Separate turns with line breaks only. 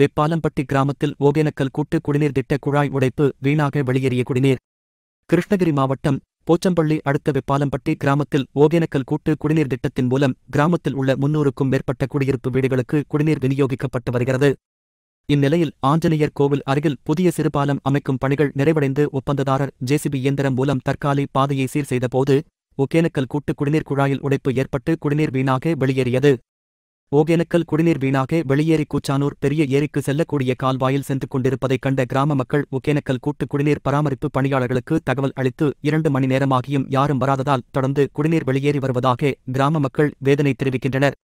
வெப்பாலம்பட்டி கிராமத்தில் ஓகேனக்கல் கூட்டு குடிநீர் திட்ட குழாய் உடைப்பு வீணாக வெளியேறிய குடிநீர் கிருஷ்ணகிரி மாவட்டம் போச்சம்பள்ளி அடுத்த வெப்பாலம்பட்டி கிராமத்தில் ஓகேனக்கல் கூட்டு குடிநீர் திட்டத்தின் மூலம் கிராமத்தில் உள்ள முன்னூறுக்கும் மேற்பட்ட குடியிருப்பு வீடுகளுக்கு குடிநீர் விநியோகிக்கப்பட்டு வருகிறது இந்நிலையில் ஆஞ்சநேயர் கோவில் அருகில் புதிய சிறுபாலம் அமைக்கும் பணிகள் நிறைவடைந்து ஒப்பந்ததாரர் ஜேசிபி இயந்திரம் மூலம் தற்காலி பாதையை சீர் செய்தபோது ஒகேனக்கல் கூட்டு குடிநீர் குழாயில் உடைப்பு ஏற்பட்டு குடிநீர் வீணாக வெளியேறியது ஒகேனக்கல் குடிநீர் வீணாக வெளியேறி கூச்சானூர் பெரிய ஏரிக்கு செல்லக்கூடிய கால்வாயில் சென்று கொண்டிருப்பதைக் கண்ட கிராம மக்கள் ஒகேனக்கல் கூட்டு குடிநீர் பராமரிப்பு பணியாளர்களுக்கு தகவல் அளித்து இரண்டு மணி நேரமாகியும் யாரும் வராததால் தொடர்ந்து குடிநீர் வெளியேறி வருவதாக கிராம மக்கள் வேதனை தெரிவிக்கின்றனர்